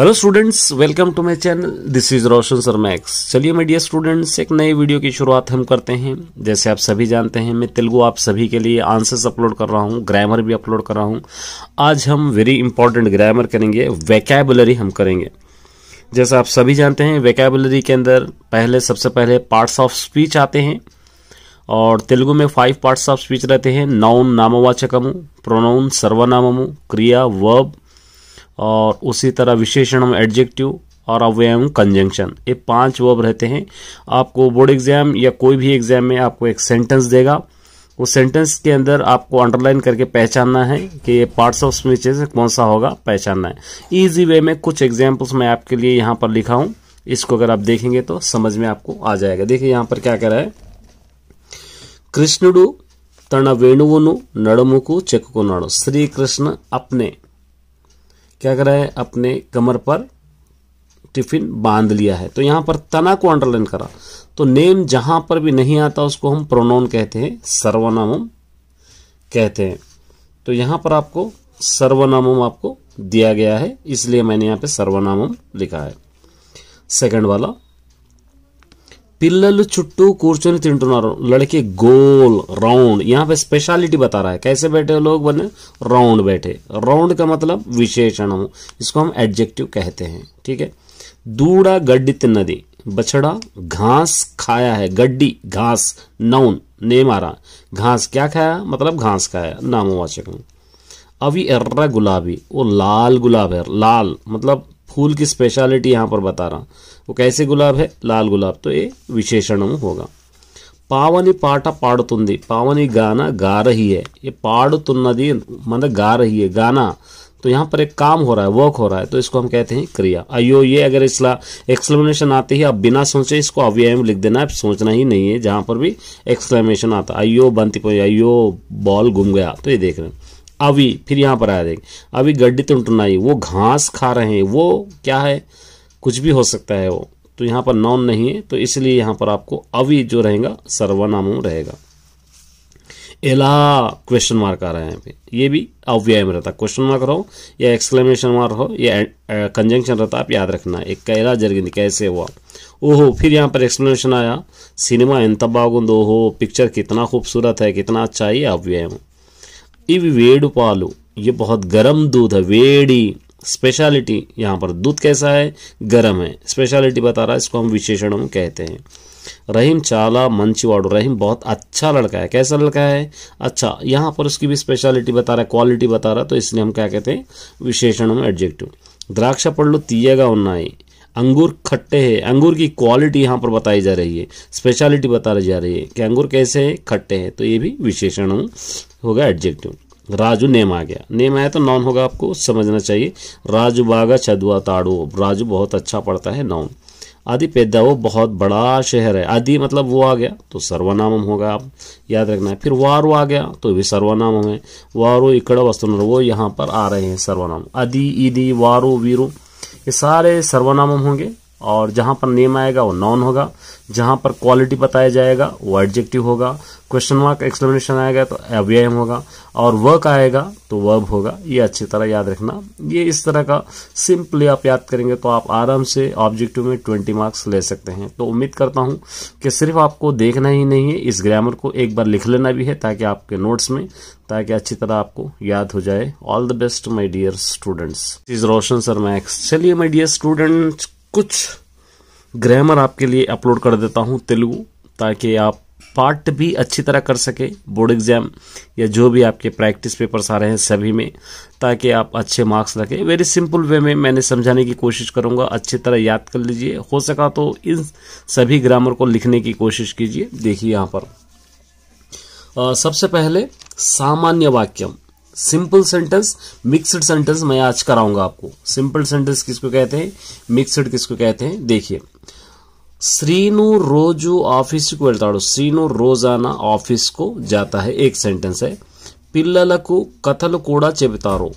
hello students welcome to my channel this is Roshan sir Max चलिए my dear students एक नए video की शुरुआत हम करते हैं जैसे आप सभी जानते हैं मैं तेलुगु आप सभी के लिए आंसर्स अपलोड कर रहा हूं ग्रामर भी अपलोड कर रहा हूं आज हम वेरी इंपॉर्टेंट ग्रामर करेंगे वैकेबुलरी हम करेंगे जैसे आप सभी जानते हैं वैकेबुलरी के अंदर पहले सबसे पहले पार्ट्स ऑफ स्पीच आते हैं और तेलुगु में फाइव पार्ट्स ऑफ स्पीच रहते हैं नाउन नामवाचकमु प्रोनाउन सर्वनाममु क्रिया वर्ब और उसी तरह विशेषण एडजेक्टिव और अव्ययम कंजंक्शन ये पांच वर्ब रहते हैं आपको बोर्ड एग्जाम या कोई भी एग्जाम में आपको एक सेंटेंस देगा उस सेंटेंस के अंदर आपको अंडरलाइन करके पहचानना है कि ये पार्ट्स ऑफ स्पीच कौन सा होगा पहचानना है इजी वे में कुछ एग्जाम्पल्स मैं आपके लिए यहाँ पर लिखा हूँ इसको अगर आप देखेंगे तो समझ में आपको आ जाएगा देखिए यहाँ पर क्या कह रहा है तन తన వేణువును నడుముకు श्री कृष्ण अपने क्या करा है अपने कमर पर टिफिन बांध लिया है तो यहाँ पर तना को अंडरलाइन करा तो नेम जहाँ पर भी नहीं आता उसको हम प्रोनाउन कहते हैं सर्वनाम कहते हैं तो यहाँ पर आपको सर्वनामम आपको दिया गया है इसलिए मैंने यहाँ पे सर्वनामम लिखा है सेकंड वाला పిల్లలు चुट्टू కూర్చొని తింటున్నారు लड़के गोल राउंड यहाँ पे स्पेशलिटी बता रहा है कैसे बैठे लोग बने राउंड बैठे राउंड का मतलब विशेषण हो इसको हम एडजेक्टिव कहते हैं ठीक है दूड़ा गड्डित नदी बछड़ा घास खाया है गड्डी घास नाउन नेम आ रहा घास क्या खाया मतलब घास खाया नामवाचक अब अभी एर्रा गुलाबी वो लाल गुलाब है लाल मतलब फूल की स्पेशलिटी यहाँ पर बता रहा वो कैसे गुलाब है लाल गुलाब तो ये विशेषण होगा पावनी पाट पाड़ी पावनी गाना गा रही है ये పాడుతున్నది मतलब गा रही है गाना तो यहाँ पर एक काम हो रहा है वर्क हो रहा है तो इसको हम कहते हैं क्रिया अयो ये अगर इसला एक्सप्लेनेशन आते ही आप बिना सोचे इसको अव्यय में लिख देना है सोचना ही नहीं है जहाँ पर भी एक्सप्लेनेशन आता अयो बंती पोई अयो बॉल घूम गया तो ये देख रहे हैं अभी फिर यहाँ पर आया देख अभी गड्ढी तुंटनाई वो घास खा रहे हैं वो क्या है कुछ भी हो सकता है वो तो यहाँ पर नॉन नहीं है तो इसलिए यहाँ पर आपको अवि जो रहेगा सर्वनाम रहेगा एला क्वेश्चन मार्क आ रहा है यहाँ पे ये भी अव्यय में रहता क्वेश्चन मार्क रहो या एक्सक्लेमेशन मार्क रहो या कंजंक्शन रहता आप याद रखना एक कैला जर्गिंद कैसे हुआ ओहो फिर यहाँ पर एक्सप्लेनेशन आया सिनेमा एंत बागुंद ओहो पिक्चर कितना खूबसूरत है कितना अच्छा है अव्यय इव वेड़ पालू ये बहुत गर्म दूध है वेड़ी स्पेशलिटी यहाँ पर दूध कैसा है गर्म है स्पेशलिटी बता रहा है इसको हम विशेषण कहते हैं रहीम चाला मंचीवाड़ो रहीम बहुत अच्छा लड़का है कैसा लड़का है अच्छा यहाँ पर उसकी भी स्पेशलिटी बता रहा है क्वालिटी बता रहा है तो इसलिए हम क्या कहते हैं विशेषण एडजेक्टिव द्राक्ष पड़लू तीयेगा उन्नाई अंगूर खट्टे हैं अंगूर की क्वालिटी यहाँ पर बताई जा रही है स्पेशलिटी बताई जा रही है कि अंगूर कैसे हैं खट्टे हैं तो ये भी विशेषण होगा एडजेक्टिव राजू नेम आ गया नेम आया तो नॉन होगा आपको समझना चाहिए राजू बागा छदुआ ताड़ू राजू बहुत अच्छा पड़ता है नॉन आदि पैदा वो बहुत बड़ा शहर है आदि मतलब वो आ गया तो सर्वनामम होगा आप याद रखना है फिर वारो आ गया तो भी सर्वनामम है वारो इकड़ा वस्तु वो यहाँ पर आ रहे हैं सर्वनाम आदि ईदी वारो वीरू ये सारे सर्वनामम होंगे और जहां पर नेम आएगा वो नॉन होगा जहां पर क्वालिटी बताया जाएगा वो एडजेक्टिव होगा क्वेश्चन मार्क एक्सप्लेनेशन आएगा तो अव्ययम होगा और वर्क आएगा तो वर्ब होगा ये अच्छी तरह याद रखना ये इस तरह का सिंपली आप याद करेंगे तो आप आराम से ऑब्जेक्टिव में ट्वेंटी मार्क्स ले सकते हैं तो उम्मीद करता हूँ कि सिर्फ आपको देखना ही नहीं है इस ग्रामर को एक बार लिख लेना भी है ताकि आपके नोट्स में ताकि अच्छी तरह आपको याद हो जाए all the best my dear students is Roshan sir Max चलिए माई डियर स्टूडेंट्स कुछ ग्रामर आपके लिए अपलोड कर देता हूँ तेलुगु ताकि आप पार्ट भी अच्छी तरह कर सके बोर्ड एग्ज़ाम या जो भी आपके प्रैक्टिस पेपर्स आ रहे हैं सभी में ताकि आप अच्छे मार्क्स रखें वेरी सिंपल वे में मैंने समझाने की कोशिश करूँगा अच्छी तरह याद कर लीजिए हो सका तो इन सभी ग्रामर को लिखने की कोशिश कीजिए देखिए यहाँ पर आ, सबसे पहले सामान्य वाक्यम सिंपल सेंटेंस मिक्सड सेंटेंस मैं आज कराऊंगा आपको सिंपल सेंटेंस किसको कहते हैं मिक्सड किसको कहते हैं देखिए श्रीनु रोजू ऑफिस को వెళ్తాడు श्रीनु रोजाना ऑफिस को जाता है एक सेंटेंस है को कथल కూడా చెబుతారు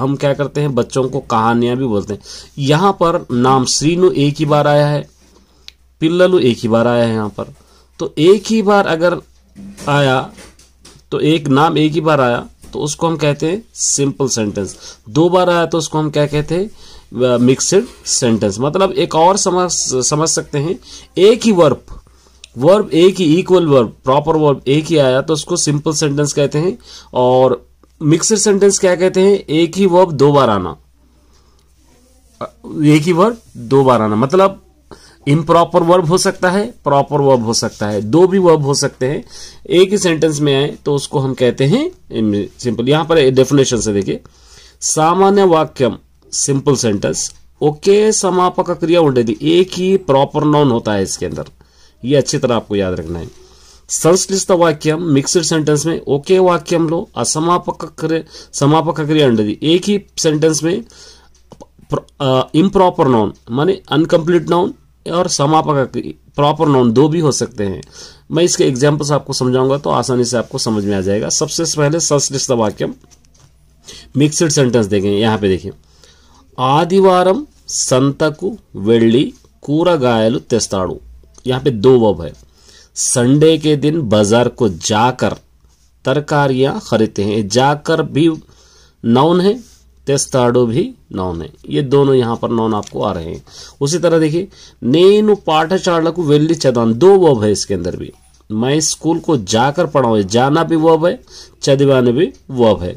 हम क्या करते हैं बच्चों को कहानियां भी बोलते हैं यहां पर नाम श्रीनु एक ही बार आया है पिल्लु एक ही बार आया है यहां पर तो एक ही बार अगर आया तो एक नाम एक ही बार आया तो उसको हम कहते हैं सिंपल सेंटेंस दो बार आया तो उसको हम क्या कहते हैं मिक्सड सेंटेंस मतलब एक और समझ समझ सकते हैं एक ही वर्ब वर्ब एक ही इक्वल वर्ब प्रॉपर वर्ब एक ही आया तो उसको सिंपल सेंटेंस कहते हैं और मिक्सड सेंटेंस क्या कहते हैं एक ही वर्ब दो बार आना एक ही वर्ब दो बार आना मतलब इम्प्रॉपर वर्ब हो सकता है प्रॉपर वर्ब हो सकता है दो भी वर्ब हो सकते हैं एक ही सेंटेंस में आए तो उसको हम कहते हैं सिंपल यहां पर डेफिनेशन से देखिए सामान्य वाक्यम सिंपल सेंटेंस ओके समापक क्रिया उल्टे थी एक ही प्रॉपर नॉन होता है इसके अंदर ये अच्छी तरह आपको याद रखना है संश्लिष्ट वाक्यम मिक्सड सेंटेंस में ओके वाक्यम लो असमापक समापक क्रिया उल्टे दी एक ही सेंटेंस में इम्प्रॉपर नॉन uh, माने अनकम्प्लीट नॉन और समापक प्रॉपर नाउन दो भी हो सकते हैं मैं इसके एग्जाम्पल्स आपको समझाऊंगा तो आसानी से आपको समझ में आ जाएगा सबसे पहले संश्लिष्ट वाक्य मिक्सड सेंटेंस देखें यहाँ पे देखिए आदिवार संतकु वेली కూరగాయలు तेस्ताड़ू यहाँ पे दो वब है संडे के दिन बाजार को जाकर तरकारियाँ खरीदते हैं जाकर भी नाउन है तेस्ताडो भी नॉन है ये दोनों यहां पर नॉन आपको आ रहे हैं उसी तरह देखिए नैन पाठ को वेल्ली चदान दो वब है इसके अंदर भी मैं स्कूल को जाकर पढ़ाऊ जाना भी वब है चदिवाने भी वब है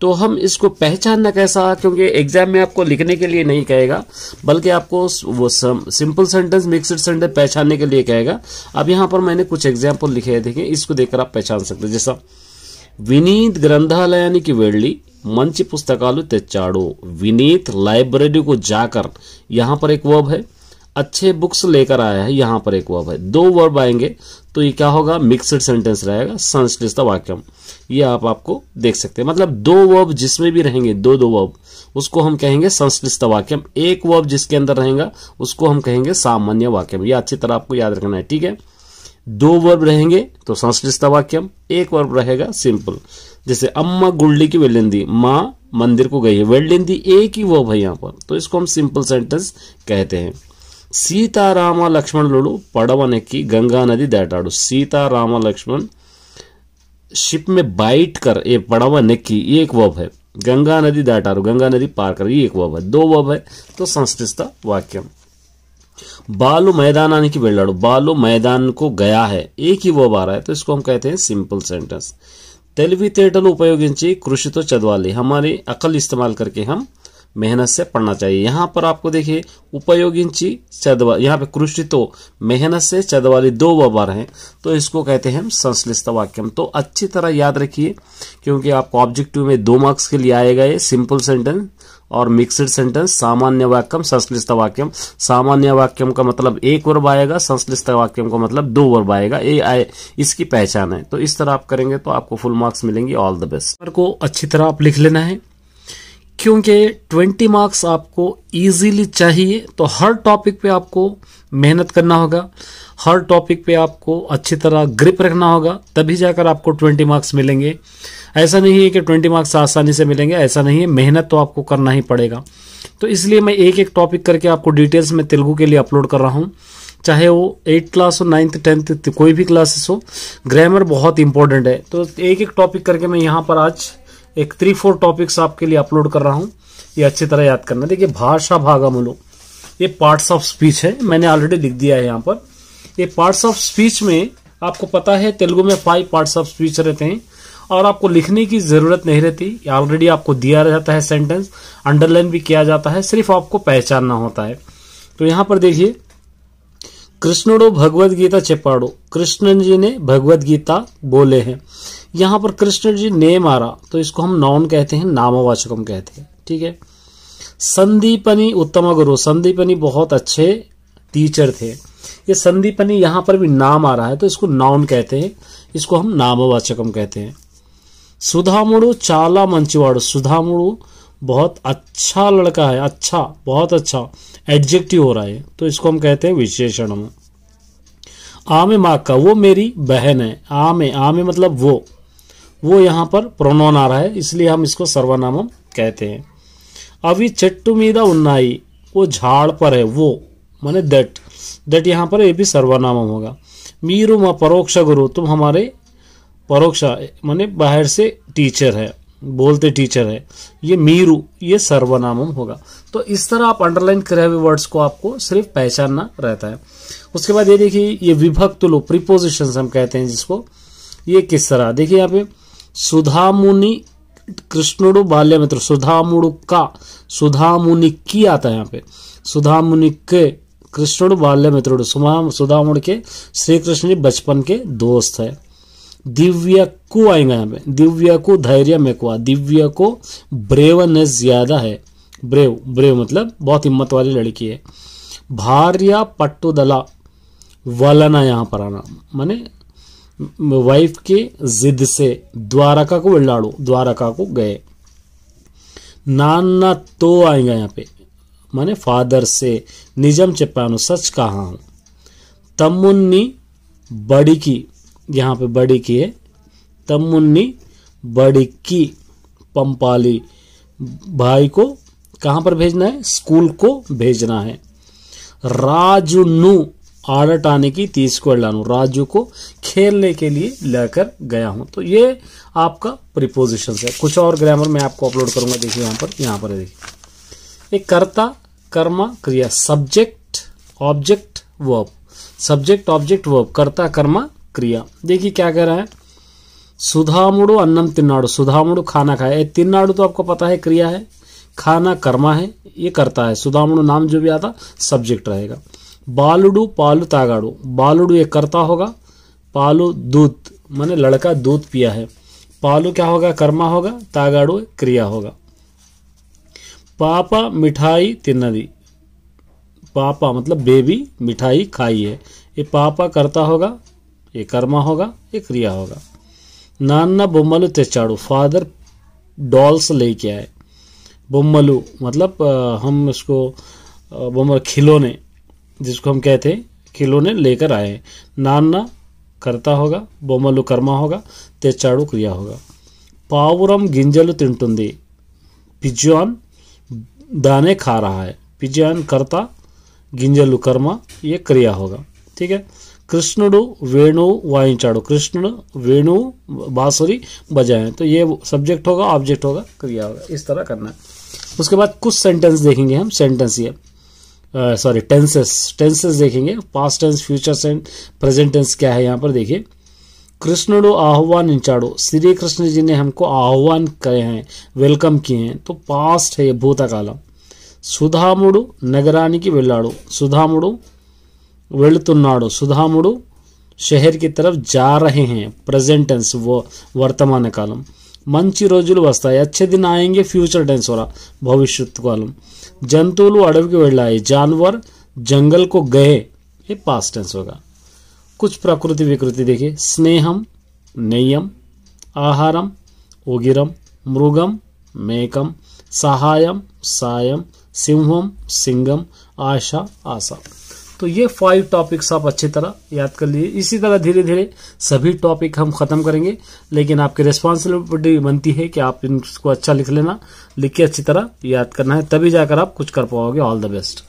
तो हम इसको पहचानना कैसा क्योंकि एग्जाम में आपको लिखने के लिए नहीं कहेगा बल्कि आपको वो सिंपल सेंटेंस मिक्सड सेंटेंस पहचानने के लिए कहेगा अब यहां पर मैंने कुछ एग्जाम्पल लिखे हैं देखें इसको देखकर आप पहचान सकते हैं जैसा विनीत ग्रंथालय यानी कि वेल्ली मंच पुस्तकालय तेचाड़ो विनीत लाइब्रेरी को जाकर यहां पर एक वर्ब है अच्छे बुक्स लेकर आया है यहां पर एक वर्ब है दो वर्ब आएंगे तो ये क्या होगा मिक्सड सेंटेंस रहेगा संश्लिष्ट वाक्यम ये आप आपको देख सकते हैं मतलब दो वर्ब जिसमें भी रहेंगे दो दो वर्ब उसको हम कहेंगे संश्लिष्ट वाक्यम एक वर्ब जिसके अंदर रहेगा उसको हम कहेंगे सामान्य वाक्यम ये अच्छी तरह आपको याद रखना है ठीक है दो वर्ब रहेंगे तो संस्कृत वाक्यम एक वर्ब रहेगा सिंपल जैसे अम्मा गुल्डी की वेलिंदी माँ मंदिर को गई है वेलिंदी एक ही वर्ब है यहाँ पर तो इसको हम सिंपल सेंटेंस कहते हैं लक्ष्मण సీతారామ లక్ష్మణులు गंगा नदी నది सीता సీతారామ लक्ष्मण शिप में बाइट कर ये पड़वा नेक्की ये एक वब है गंगा नदी दाटारो गंगा नदी पार कर ये एक वब है दो वब है तो संस्कृत वाक्यम बालू मैदान आने की वेल्लाड़ो बालू मैदान को गया है एक ही वो बार है तो इसको हम कहते हैं सिंपल सेंटेंस तेलवी तेटल उपयोगी कृषि तो चदवाली हमारी अकल इस्तेमाल करके हम मेहनत से पढ़ना चाहिए यहाँ पर आपको देखिए उपयोगी चदवा यहाँ पे कृषि तो मेहनत से चदवाली दो वबार हैं तो इसको कहते हैं हम संश्लिष्ट वाक्यम तो अच्छी तरह याद रखिए क्योंकि आपको ऑब्जेक्टिव में दो मार्क्स के लिए आएगा ये सिंपल सेंटेंस और मिक्सड सेंटेंस सामान्य वाक्यम संश्लिष्ट वाक्यम सामान्य वाक्यम का मतलब एक वर्ब आएगा संश्लिष्ट वाक्यम का मतलब दो वर्ब आएगा ये आए इसकी पहचान है तो इस तरह आप करेंगे तो आपको फुल मार्क्स मिलेंगे ऑल द बेस्ट को अच्छी तरह आप लिख लेना है क्योंकि 20 मार्क्स आपको इजीली चाहिए तो हर टॉपिक पे आपको मेहनत करना होगा हर टॉपिक पे आपको अच्छी तरह ग्रिप रखना होगा तभी जाकर आपको ट्वेंटी मार्क्स मिलेंगे ऐसा नहीं है कि ट्वेंटी मार्क्स आसानी से मिलेंगे ऐसा नहीं है मेहनत तो आपको करना ही पड़ेगा तो इसलिए मैं एक एक टॉपिक करके आपको डिटेल्स में तेलुगू के लिए अपलोड कर रहा हूँ चाहे वो एट क्लास हो नाइन्थ टेंथ कोई भी क्लासेस हो ग्रामर बहुत इंपॉर्टेंट है तो एक एक टॉपिक करके मैं यहाँ पर आज एक थ्री फोर टॉपिक्स आपके लिए अपलोड कर रहा हूँ ये अच्छी तरह याद करना देखिए भाषा भागा मुलू ये पार्ट्स ऑफ स्पीच है मैंने ऑलरेडी लिख दिया है यहाँ पर ये पार्ट्स ऑफ स्पीच में आपको पता है तेलुगु में फाइव पार्ट्स ऑफ स्पीच रहते हैं और आपको लिखने की ज़रूरत नहीं रहती ऑलरेडी आपको दिया जाता है सेंटेंस अंडरलाइन भी किया जाता है सिर्फ आपको पहचानना होता है तो यहाँ पर देखिए कृष्णुडो भगवद गीता चेपाड़ो कृष्ण जी ने भगवद गीता बोले हैं यहाँ पर कृष्ण जी नेम आ रहा तो इसको हम नॉन कहते हैं नामवाचकम कहते हैं ठीक है संदीपनी उत्तम गुरु संदीपनी बहुत अच्छे टीचर थे ये संदीपनी यहाँ पर भी नाम आ रहा है तो इसको नाउन कहते हैं इसको हम नामवाचकम कहते हैं सुधामुड़ू चाला मंचवाड़ू सुधामुड़ू बहुत अच्छा लड़का है अच्छा बहुत अच्छा एडजेक्टिव हो रहा है तो इसको हम कहते हैं विशेषण आमे माँ का वो मेरी बहन है आमे आमे मतलब वो वो यहाँ पर प्रोनोन आ रहा है इसलिए हम इसको सर्वनाम कहते हैं అవి చెట్టు उन्नाई वो झाड़ पर है वो माने दट दट यहाँ पर ये भी सर्वनाम होगा मीरू माँ परोक्ष गुरु तुम हमारे परोक्ष माने बाहर से टीचर है बोलते टीचर है ये मीरू ये सर्वनाम होगा तो इस तरह आप अंडरलाइन करे हुए वर्ड्स को आपको सिर्फ पहचानना रहता है उसके बाद ये देखिए ये विभक्त लो प्रिपोजिशन हम कहते हैं जिसको ये किस तरह देखिए यहाँ पे सुधा मुनि बाल्य मित्र का सुधा की आता है यहाँ पे के बाल्य సుధామునికి కృష్ణుడు के श्री कृष्ण जी बचपन के दोस्त है दिव्य को आएगा यहाँ पे दिव्य को धैर्य में को दिव्य को ब्रेवनेस ज्यादा है ब्रेव ब्रेव मतलब बहुत हिम्मत वाली लड़की है भार्य पट्टुदला वलना यहाँ पर आना माने वाइफ के जिद से द्वारका को लाड़ो द्वारका को गए नाना तो आएगा यहाँ पे माने फादर से निजम चप्पा सच कहा కహా तमुन्नी बड़ी की यहाँ पे बड़ी की है तमुन्नी बड़ी की पंपाली भाई को कहाँ पर भेजना है स्कूल को भेजना है राजनु की तीस ఆడటానికి राजू को खेलने के लिए लेकर गया हूं तो ये आपका प्रिपोजिशन है कुछ और ग्रामर मैं आपको अपलोड करूंगा देखिए यहां पर यहां पर देखिए एक कर्ता कर्मा क्रिया subject object verb subject object verb कर्ता कर्मा क्रिया देखिए क्या कह रहा है सुधामुड़ो अन्नम तिन्नाड़ो सुधामुड़ो खाना खाए तिन्नाड़ो तो आपको पता है क्रिया है खाना कर्मा है ये करता है सुधामुड़ो नाम जो भी आता सब्जेक्ट रहेगा బాలుడు పాలు तागाड़ू బాలుడు एक कर्ता होगा पालू दूध माने लड़का दूध पिया है पालू क्या होगा कर्मा होगा तागाड़ो क्रिया होगा पापा मिठाई तिन्नदी पापा मतलब बेबी मिठाई खाई है ये पापा करता होगा ये कर्मा होगा ये क्रिया होगा नाना बोमलू तेचाड़ू फादर डॉल्स लेके आए बोमलू मतलब हम इसको बोमल खिलौने जिसको हम कहते हैं खिलौने लेकर आए नानना करता होगा बोमलु कर्मा होगा తెచ్చాడు क्रिया होगा पावरम गिंजलु तिंटुंदी पिजियन दाने खा रहा है पिजियन करता गिंजलु कर्मा ये क्रिया होगा ठीक है कृष्णुड़ वेणु వాయించాడు कृष्ण वेणु बांसुरी बजाएं तो ये सब्जेक्ट होगा ऑब्जेक्ट होगा क्रिया होगा इस तरह करना है उसके बाद कुछ सेंटेंस देखेंगे हम सेंटेंस ये सॉरी टेंसेस टेंसेस देखेंगे past tense future tense present tense क्या है यहाँ पर देखिए कृष्णुड़ो आह्वान इंचाड़ो श्री कृष्ण जी ने हमको आह्वान करे हैं वेलकम किए हैं तो पास्ट है ये भूतकालम सुधामुड़ नगरानी की वेलाड़ो सुधामुड़ वेतुनाड़ो सुधामुड़ शहर की तरफ जा रहे हैं प्रेजेंट टेंस वो वर्तमान कालम मंच रोजल वस्ता है अच्छे दिन आएंगे फ्यूचर टेंस हो रहा भविष्य कालम के అడవికి వెళ్ళాయి जानवर जंगल को गए ये पास्ट टेंस होगा कुछ प्रकृति विकृति देखिए स्नेहम नेयम आहारम उगिरम मृगम मेकम सहायम सायम सिंहम सिंगम आशा आशा तो ये फाइव टॉपिक्स आप अच्छी तरह याद कर लीजिए इसी तरह धीरे धीरे सभी टॉपिक हम खत्म करेंगे लेकिन आपकी रिस्पॉन्सिबिलिटी बनती है कि आप इनको अच्छा लिख लेना लिख के अच्छी तरह याद करना है तभी जाकर आप कुछ कर पाओगे ऑल द बेस्ट